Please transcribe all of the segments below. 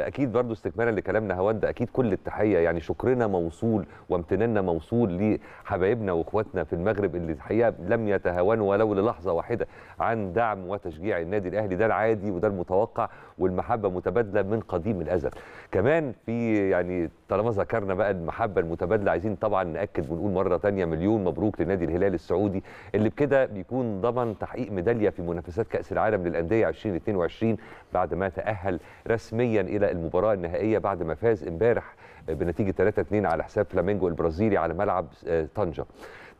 اكيد برضو استكمالا لكلامنا هود اكيد كل التحيه يعني شكرنا موصول وامتناننا موصول لحبايبنا واخواتنا في المغرب اللي الحقيقه لم يتهاونوا ولو للحظه واحده عن دعم وتشجيع النادي الاهلي ده العادي وده المتوقع والمحبه متبادله من قديم الازل كمان في يعني طالما ذكرنا بقى المحبه المتبادله عايزين طبعا ناكد ونقول مره ثانيه مليون مبروك لنادي الهلال السعودي اللي بكده بيكون ضمن تحقيق ميداليه في منافسات كاس العالم للانديه 2022 بعد ما تاهل رسميا الى المباراه النهائيه بعد ما فاز امبارح بنتيجه 3-2 على حساب فلامينجو البرازيلي على ملعب آه، طنجه.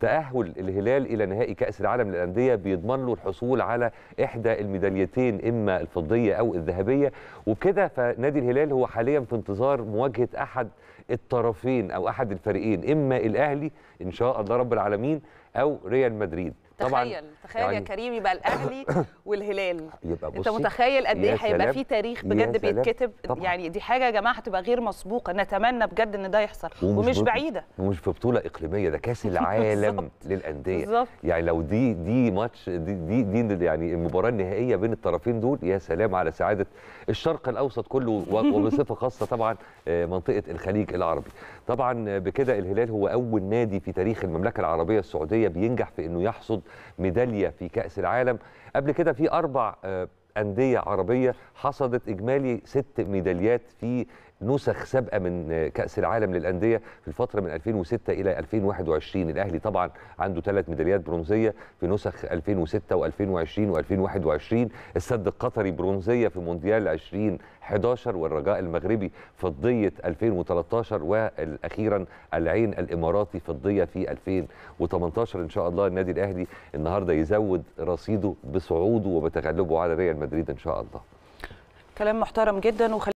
تأهل الهلال إلى نهائي كأس العالم للأندية بيضمن له الحصول على إحدى الميداليتين إما الفضية أو الذهبية وكده فنادي الهلال هو حاليا في انتظار مواجهة أحد الطرفين أو أحد الفريقين إما الأهلي إن شاء الله رب العالمين او ريال مدريد تخيل طبعا تخيل يعني يا كريم يبقى الاهلي والهلال يبقى بصي انت متخيل قد ايه هيبقى في تاريخ بجد بيتكتب يعني دي حاجه يا جماعه هتبقى غير مسبوقه نتمنى بجد ان ده يحصل ومش, ومش بعيده ومش في بطوله اقليميه ده كاس العالم للانديه يعني لو دي دي ماتش دي دي, دي يعني المباراه النهائيه بين الطرفين دول يا سلام على سعاده الشرق الاوسط كله وبصفه خاصه طبعا آه، منطقه الخليج العربي طبعا بكده الهلال هو اول نادي في تاريخ المملكه العربيه السعوديه بينجح في انه يحصد ميداليه في كاس العالم قبل كده في اربع آه، أندية عربية حصدت إجمالي ست ميداليات في نسخ سابقه من كاس العالم للانديه في الفتره من 2006 الى 2021 الاهلي طبعا عنده ثلاث ميداليات برونزيه في نسخ 2006 و2020 و2021 السد القطري برونزيه في مونديال 2011 والرجاء المغربي فضيه 2013 واخيرا العين الاماراتي فضيه في 2018 ان شاء الله النادي الاهلي النهارده يزود رصيده بصعوده وبتغلبه على ريال مدريد مدريد ان شاء الله كلام محترم جدا وخلي